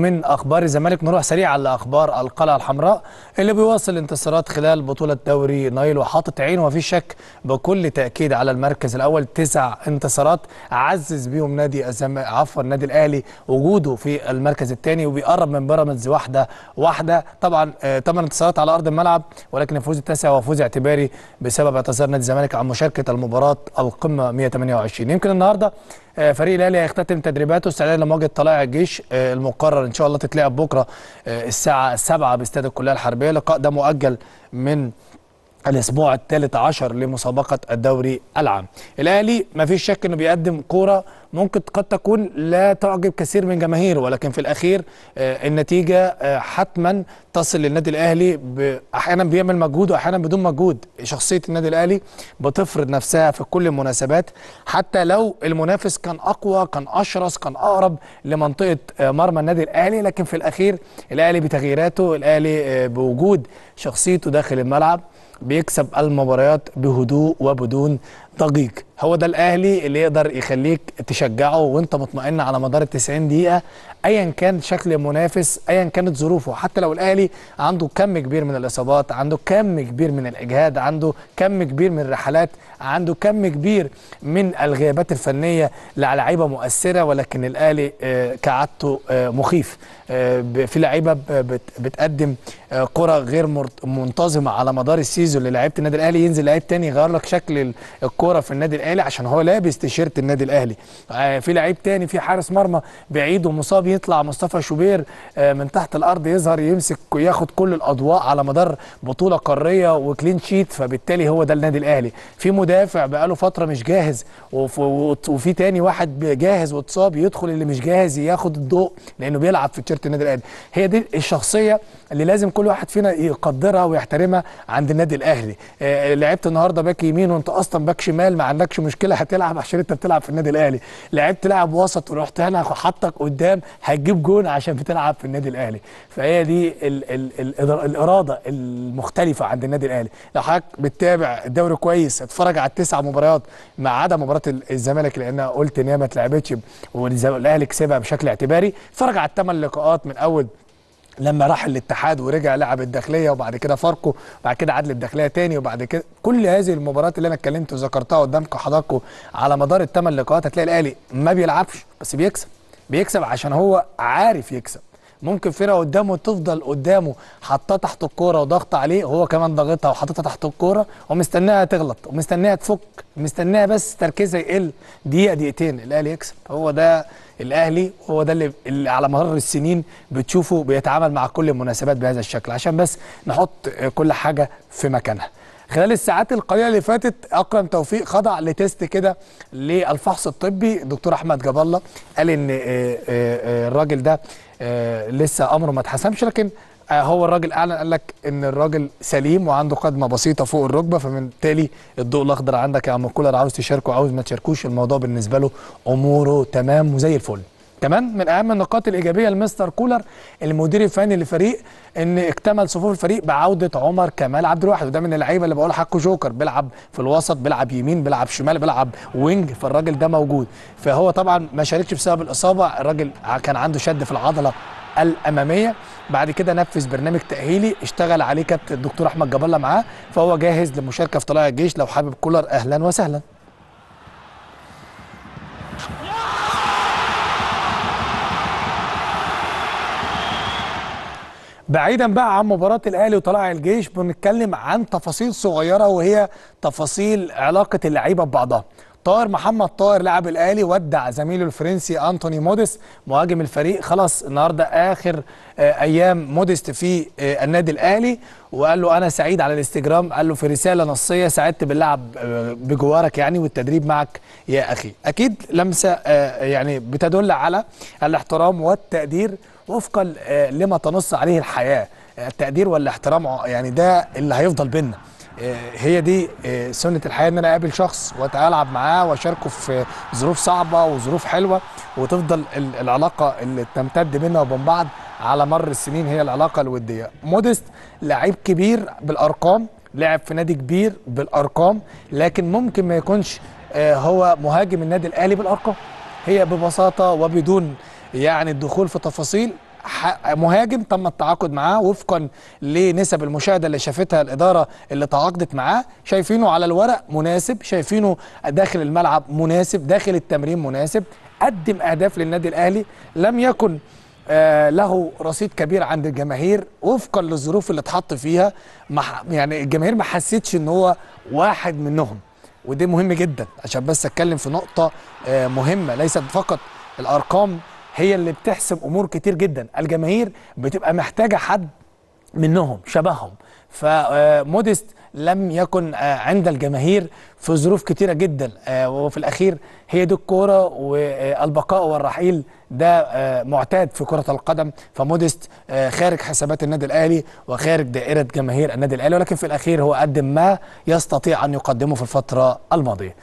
من اخبار الزمالك نروح سريعا لاخبار القلعه الحمراء اللي بيواصل انتصارات خلال بطوله دوري نايل وحاطط عينه وفي شك بكل تاكيد على المركز الاول تسع انتصارات عزز بيهم نادي الزم... عفوا النادي الاهلي وجوده في المركز الثاني وبيقرب من بيراميدز واحده واحده طبعا ثمان آه، انتصارات على ارض الملعب ولكن الفوز التاسع هو فوز اعتباري بسبب اعتذار نادي الزمالك عن مشاركه المباراه القمه 128 يمكن النهارده آه، فريق الاهلي هيختتم تدريباته استعدادا لمواجهه طلائع الجيش آه، المقرر ان شاء الله تتلعب بكره آه، الساعه 7 باستاد الكليه الحربيه اللقاء ده مؤجل من الاسبوع الثالث عشر لمسابقه الدوري العام الاهلي مفيش شك انه بيقدم كوره ممكن قد تكون لا تعجب كثير من جماهيره ولكن في الاخير آه، النتيجه آه، حتما تصل للنادي الاهلي احيانا بيعمل مجهود واحيانا بدون مجهود شخصيه النادي الاهلي بتفرض نفسها في كل المناسبات حتى لو المنافس كان اقوى كان اشرس كان اقرب لمنطقه آه، مرمى النادي الاهلي لكن في الاخير الاهلي بتغييراته الاهلي بوجود شخصيته داخل الملعب بيكسب المباريات بهدوء وبدون ضجيج هو ده الاهلي اللي يقدر يخليك تشجعه وانت مطمئن على مدار ال 90 دقيقه ايا كان شكل المنافس ايا كانت ظروفه حتى لو الاهلي عنده كم كبير من الاصابات عنده كم كبير من الاجهاد عنده كم كبير من الرحلات عنده كم كبير من الغيابات الفنيه لعيبه مؤثره ولكن الاهلي آه، كعادته آه، مخيف آه، في لعيبه بتقدم كره غير منتظمه على مدار السيزون للعيبه النادي الاهلي ينزل لعيب تاني يغير لك شكل الكره في النادي الاهلي الاهلي عشان هو لابس تيشيرت النادي الاهلي آه، في لعيب تاني في حارس مرمى بعيد ومصاب يطلع مصطفى شوبير آه، من تحت الارض يظهر يمسك ياخد كل الاضواء على مدار بطوله قاريه وكلين شيت فبالتالي هو ده النادي الاهلي في مدافع بقاله فتره مش جاهز وفي تاني واحد جاهز واتصاب يدخل اللي مش جاهز ياخد الضوء لانه بيلعب في تيشيرت النادي الاهلي هي دي الشخصيه اللي لازم كل واحد فينا يقدرها ويحترمها عند النادي الاهلي آه، لعبت النهارده باك يمين وانت اصلا باك شمال ما عندكش مشكله هتلعب عشان انت بتلعب في النادي الاهلي لعبت لاعب وسط ورحت هنا حطك قدام هتجيب جون عشان بتلعب في النادي الاهلي فهي دي الـ الـ الـ الاراده المختلفه عند النادي الاهلي لو حضرتك بتتابع الدوري كويس اتفرج على التسع مباريات ما عدا مباراه الزمالك لان قلت ان هي ما اتلعبتش والاهلي كسبها بشكل اعتباري اتفرج على الثمان لقاءات من اول لما راح الاتحاد ورجع لعب الداخليه وبعد كده فاركو بعد كده عدل الداخليه تاني وبعد كده كل هذه المباريات اللي انا اتكلمت وذكرتها قدامكم حضراتكم على مدار الثمان لقاءات هتلاقي الاهلي ما بيلعبش بس بيكسب بيكسب عشان هو عارف يكسب ممكن فرقه قدامه تفضل قدامه حاطاه تحت الكوره وضغط عليه وهو كمان ضاغطها وحاططها تحت الكوره ومستناها تغلط ومستناها تفك مستناها بس تركيزها يقل دقيقه دقيقتين الاهلي يكسب هو ده الاهلي هو ده اللي, على مر السنين بتشوفه بيتعامل مع كل المناسبات بهذا الشكل عشان بس نحط كل حاجه في مكانها خلال الساعات القليله اللي فاتت اكرم توفيق خضع لتيست كده للفحص الطبي دكتور احمد جاب الله قال ان آه، آه، آه، الراجل ده آه، لسه امره ما اتحسمش لكن آه، هو الراجل اعلن قال لك ان الراجل سليم وعنده قدمه بسيطه فوق الركبه فمن تالي الضوء الاخضر عندك يا عم كولر عاوز تشاركه عاوز ما تشاركوش الموضوع بالنسبه له اموره تمام وزي الفل كمان من اهم النقاط الايجابيه لمستر كولر المدير الفني للفريق ان اكتمل صفوف الفريق بعوده عمر كمال عبد الواحد وده من اللعيبه اللي بقول حقه جوكر بيلعب في الوسط بيلعب يمين بيلعب شمال بيلعب وينج فالراجل ده موجود فهو طبعا ما شاركش بسبب الاصابه الراجل كان عنده شد في العضله الاماميه بعد كده نفذ برنامج تاهيلي اشتغل عليه كابتن الدكتور احمد جاب الله معاه فهو جاهز للمشاركه في طلائع الجيش لو حابب كولر اهلا وسهلا بعيدا بقى عن مباراة الأهلي وطلائع الجيش بنتكلم عن تفاصيل صغيرة وهي تفاصيل علاقة اللعيبة ببعضها طاهر محمد طاهر لاعب الاهلي ودع زميله الفرنسي انتوني موديس مهاجم الفريق خلاص النهارده اخر آه، ايام موديست في آه، النادي الاهلي وقال له انا سعيد على الانستجرام قال له في رساله نصيه سعدت باللعب آه، بجوارك يعني والتدريب معك يا اخي اكيد لمسه يعني بتدل على الاحترام والتقدير وفقا آه، لما تنص عليه الحياه آه، التقدير ولا احترام يعني ده اللي هيفضل بينا آه، هي دي سنه الحياه ان انا اقابل شخص واتعالعب معاه واشاركه في ظروف صعبه وظروف حلوه وتفضل العلاقه اللي تمتد بينا وبين بعض على مر السنين هي العلاقه الوديه مودست لعيب كبير بالارقام لعب في نادي كبير بالارقام لكن ممكن ما يكونش هو مهاجم النادي الاهلي بالارقام هي ببساطه وبدون يعني الدخول في تفاصيل مهاجم تم التعاقد معاه وفقا لنسب المشاهده اللي شافتها الاداره اللي تعاقدت معاه شايفينه على الورق مناسب شايفينه داخل الملعب مناسب داخل التمرين مناسب قدم اهداف للنادي الاهلي لم يكن آه، له رصيد كبير عند الجماهير وفقا للظروف اللي اتحط فيها يعني الجماهير ما حسيتش ان هو واحد منهم وده مهم جدا عشان بس اتكلم في نقطه آه، مهمه ليست فقط الارقام هي اللي بتحسم امور كتير جدا الجماهير بتبقى محتاجه حد منهم شبههم فموديست لم يكن آه، عند الجماهير في ظروف كتيره جدا آه، وفي الاخير هي دي الكوره والبقاء والرحيل ده آه، معتاد في كره القدم فموديست خارج حسابات النادي الاهلي وخارج دائره جماهير النادي الاهلي ولكن في الاخير هو قدم ما يستطيع ان يقدمه في الفتره الماضيه